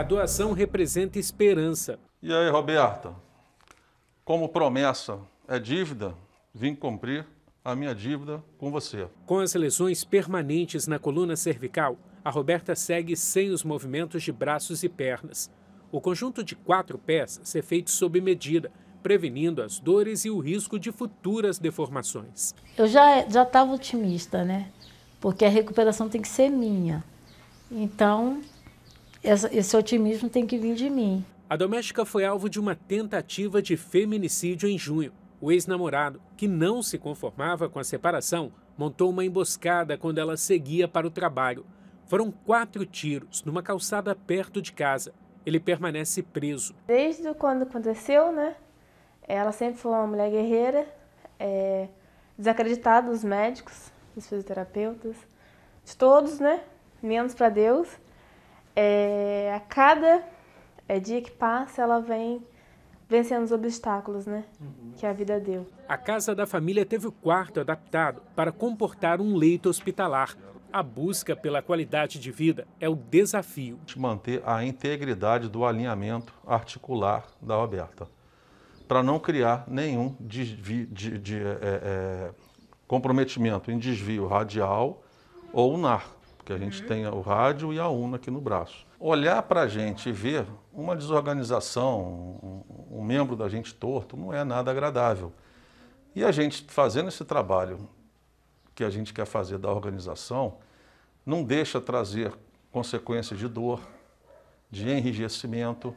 A doação representa esperança. E aí, Roberta, como promessa é dívida, vim cumprir a minha dívida com você. Com as lesões permanentes na coluna cervical, a Roberta segue sem os movimentos de braços e pernas. O conjunto de quatro peças é feito sob medida, prevenindo as dores e o risco de futuras deformações. Eu já já estava otimista, né? Porque a recuperação tem que ser minha. Então, esse otimismo tem que vir de mim. A doméstica foi alvo de uma tentativa de feminicídio em junho. O ex-namorado, que não se conformava com a separação, montou uma emboscada quando ela seguia para o trabalho. Foram quatro tiros numa calçada perto de casa. Ele permanece preso. Desde quando aconteceu, né? Ela sempre foi uma mulher guerreira, é, desacreditada dos médicos, dos fisioterapeutas, de todos, né? Menos para Deus é, a cada é, dia que passa, ela vem vencendo os obstáculos né, uhum. que a vida deu. A casa da família teve o quarto adaptado para comportar um leito hospitalar. A busca pela qualidade de vida é o desafio. Manter a integridade do alinhamento articular da Roberta, para não criar nenhum de, de é, é, comprometimento em desvio radial ou nar porque a gente uhum. tem o rádio e a UNA aqui no braço. Olhar para a gente e ver uma desorganização, um, um membro da gente torto, não é nada agradável. E a gente fazendo esse trabalho que a gente quer fazer da organização, não deixa trazer consequências de dor, de enrijecimento,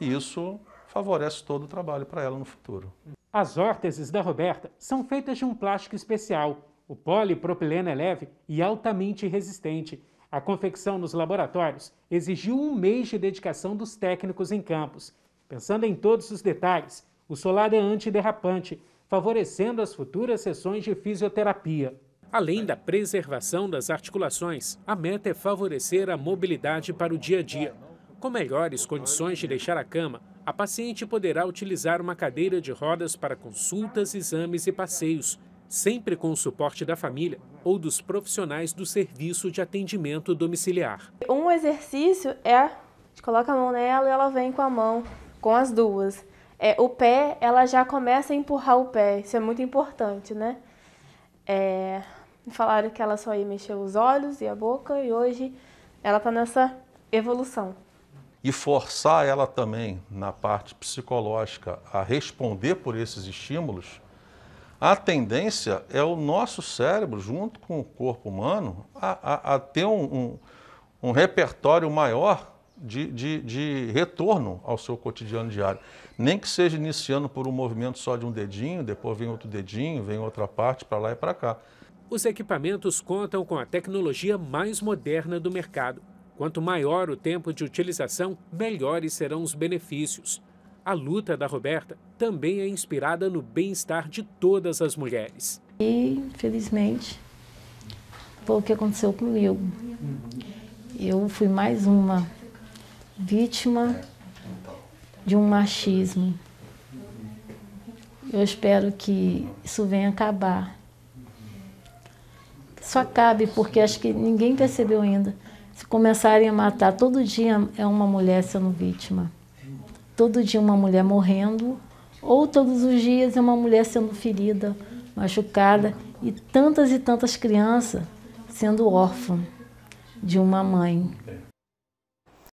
e isso favorece todo o trabalho para ela no futuro. As órteses da Roberta são feitas de um plástico especial o polipropileno é leve e altamente resistente. A confecção nos laboratórios exigiu um mês de dedicação dos técnicos em campos. Pensando em todos os detalhes, o solar é antiderrapante, favorecendo as futuras sessões de fisioterapia. Além da preservação das articulações, a meta é favorecer a mobilidade para o dia a dia. Com melhores condições de deixar a cama, a paciente poderá utilizar uma cadeira de rodas para consultas, exames e passeios, sempre com o suporte da família ou dos profissionais do serviço de atendimento domiciliar. Um exercício é a gente coloca a mão nela e ela vem com a mão, com as duas. É, o pé, ela já começa a empurrar o pé, isso é muito importante, né? É, falaram que ela só ia mexer os olhos e a boca e hoje ela está nessa evolução. E forçar ela também, na parte psicológica, a responder por esses estímulos a tendência é o nosso cérebro, junto com o corpo humano, a, a, a ter um, um, um, repertório maior de, de, de retorno ao seu cotidiano diário. Nem que seja iniciando por um movimento só de um dedinho, depois vem outro dedinho, vem outra parte para lá e para cá. Os equipamentos contam com a tecnologia mais moderna do mercado. Quanto maior o tempo de utilização, melhores serão os benefícios. A luta da Roberta também é inspirada no bem-estar de todas as mulheres. E, infelizmente, foi o que aconteceu comigo. Eu fui mais uma vítima de um machismo. Eu espero que isso venha acabar. Só acabe porque acho que ninguém percebeu ainda. Se começarem a matar todo dia é uma mulher sendo vítima todo dia uma mulher morrendo, ou todos os dias é uma mulher sendo ferida, machucada, e tantas e tantas crianças sendo órfã de uma mãe.